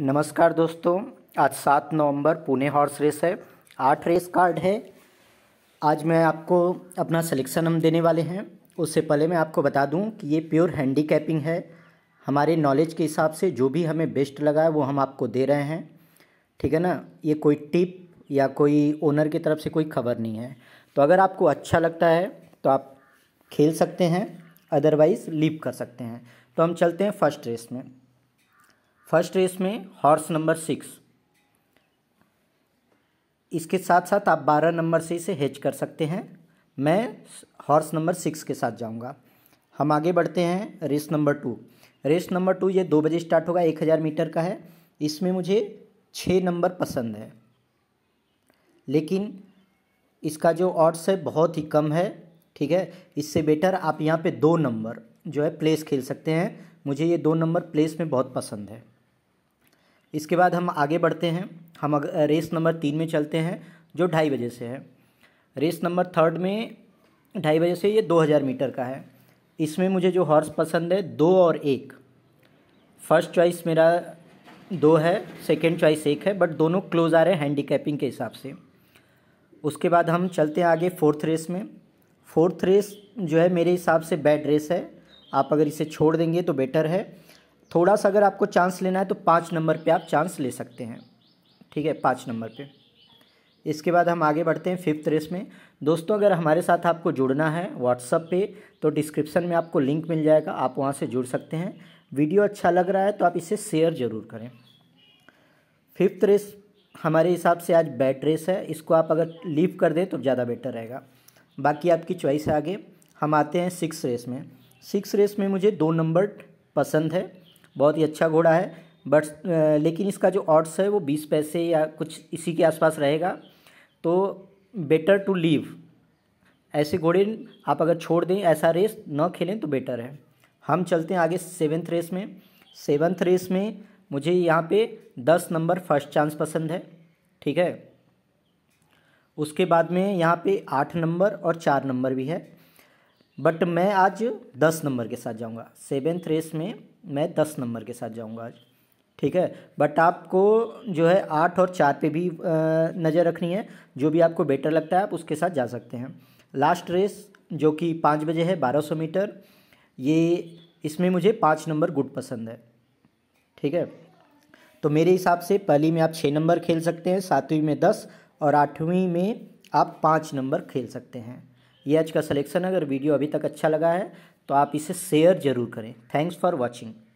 नमस्कार दोस्तों आज सात नवंबर पुणे हॉर्स रेस है आठ रेस कार्ड है आज मैं आपको अपना सिलेक्शन हम देने वाले हैं उससे पहले मैं आपको बता दूं कि ये प्योर हैंडी है हमारे नॉलेज के हिसाब से जो भी हमें बेस्ट लगा है वो हम आपको दे रहे हैं ठीक है ना ये कोई टिप या कोई ओनर की तरफ से कोई खबर नहीं है तो अगर आपको अच्छा लगता है तो आप खेल सकते हैं अदरवाइज़ लीव कर सकते हैं तो हम चलते हैं फर्स्ट रेस में फर्स्ट रेस में हॉर्स नंबर सिक्स इसके साथ साथ आप बारह नंबर से इसे हेच कर सकते हैं मैं हॉर्स नंबर सिक्स के साथ जाऊंगा हम आगे बढ़ते हैं race number two race number two ये दो बजे स्टार्ट होगा एक हज़ार मीटर का है इसमें मुझे छः नंबर पसंद है लेकिन इसका जो ऑर्ड्स है बहुत ही कम है ठीक है इससे बेटर आप यहाँ पे दो नंबर जो है प्लेस खेल सकते हैं मुझे ये दो नंबर प्लेस में बहुत पसंद है इसके बाद हम आगे बढ़ते हैं हम रेस नंबर तीन में चलते हैं जो ढाई बजे से है रेस नंबर थर्ड में ढाई बजे से ये दो हज़ार मीटर का है इसमें मुझे जो हॉर्स पसंद है दो और एक फर्स्ट चॉइस मेरा दो है सेकेंड चॉइस एक है बट दोनों क्लोज आ रहे हैं हैंडीकैपिंग के हिसाब से उसके बाद हम चलते हैं आगे फोर्थ रेस में फोर्थ रेस जो है मेरे हिसाब से बैड रेस है आप अगर इसे छोड़ देंगे तो बेटर है थोड़ा सा अगर आपको चांस लेना है तो पाँच नंबर पे आप चांस ले सकते हैं ठीक है पाँच नंबर पे इसके बाद हम आगे बढ़ते हैं फिफ्थ रेस में दोस्तों अगर हमारे साथ आपको जुड़ना है व्हाट्सअप पे तो डिस्क्रिप्शन में आपको लिंक मिल जाएगा आप वहाँ से जुड़ सकते हैं वीडियो अच्छा लग रहा है तो आप इसे शेयर ज़रूर करें फिफ्थ रेस हमारे हिसाब से आज बैट रेस है इसको आप अगर लीव कर दें तो ज़्यादा बेटर रहेगा बाकी आपकी चॉइस है आगे हम आते हैं सिक्स रेस में सिक्स रेस में मुझे दो नंबर पसंद है बहुत ही अच्छा घोड़ा है बट लेकिन इसका जो ऑड्स है वो बीस पैसे या कुछ इसी के आसपास रहेगा तो बेटर टू लीव ऐसे घोड़े आप अगर छोड़ दें ऐसा रेस न खेलें तो बेटर है हम चलते हैं आगे सेवन्थ रेस में सेवन्थ रेस में मुझे यहाँ पे दस नंबर फर्स्ट चांस पसंद है ठीक है उसके बाद में यहाँ पे आठ नंबर और चार नंबर भी है बट मैं आज दस नंबर के साथ जाऊँगा सेवेंथ रेस में मैं दस नंबर के साथ जाऊँगा आज ठीक है बट आपको जो है आठ और चार पे भी नज़र रखनी है जो भी आपको बेटर लगता है आप उसके साथ जा सकते हैं लास्ट रेस जो कि पाँच बजे है बारह सौ मीटर ये इसमें मुझे पाँच नंबर गुड पसंद है ठीक है तो मेरे हिसाब से पहली में आप छः नंबर खेल सकते हैं सातवीं में दस और आठवीं में आप पाँच नंबर खेल सकते हैं ये आज का सलेक्शन अगर वीडियो अभी तक अच्छा लगा है तो आप इसे शेयर ज़रूर करें थैंक्स फॉर वॉचिंग